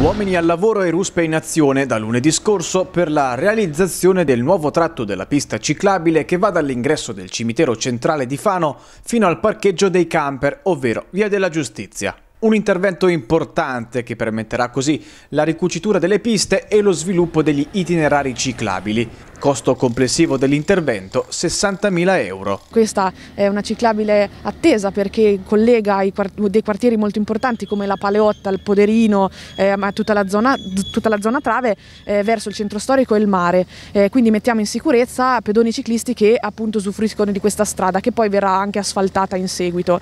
Uomini al lavoro e Ruspe in azione da lunedì scorso per la realizzazione del nuovo tratto della pista ciclabile che va dall'ingresso del cimitero centrale di Fano fino al parcheggio dei camper, ovvero Via della Giustizia. Un intervento importante che permetterà così la ricucitura delle piste e lo sviluppo degli itinerari ciclabili. Costo complessivo dell'intervento 60.000 euro. Questa è una ciclabile attesa perché collega dei quartieri molto importanti come la Paleotta, il Poderino, eh, ma tutta la zona, tutta la zona trave eh, verso il centro storico e il mare. Eh, quindi mettiamo in sicurezza pedoni ciclisti che appunto usufruiscono di questa strada che poi verrà anche asfaltata in seguito.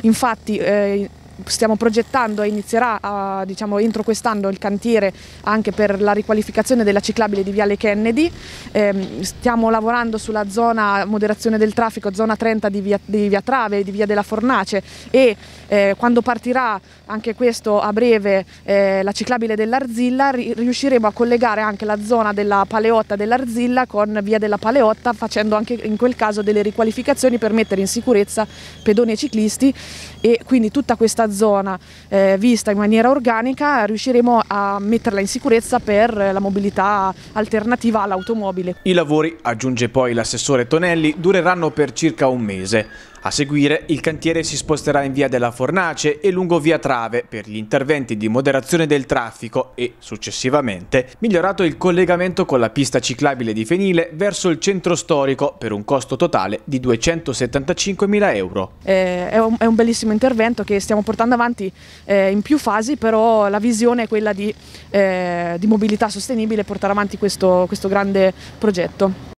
Infatti eh, stiamo progettando e inizierà a, diciamo, entro quest'anno il cantiere anche per la riqualificazione della ciclabile di Viale Kennedy, eh, stiamo lavorando sulla zona moderazione del traffico, zona 30 di Via, di via Trave, di Via della Fornace e eh, quando partirà anche questo a breve eh, la ciclabile dell'Arzilla riusciremo a collegare anche la zona della Paleotta dell'Arzilla con Via della Paleotta facendo anche in quel caso delle riqualificazioni per mettere in sicurezza pedoni e ciclisti e quindi tutta questa zona eh, vista in maniera organica riusciremo a metterla in sicurezza per eh, la mobilità alternativa all'automobile. I lavori, aggiunge poi l'assessore Tonelli, dureranno per circa un mese. A seguire il cantiere si sposterà in via della Fornace e lungo via Trave per gli interventi di moderazione del traffico e, successivamente, migliorato il collegamento con la pista ciclabile di Fenile verso il centro storico per un costo totale di 275.000 euro. Eh, è, un, è, un, bellissimo intervento che stiamo portando avanti eh, in più fasi, però la visione è quella di, eh, di mobilità sostenibile e portare avanti questo, questo grande progetto.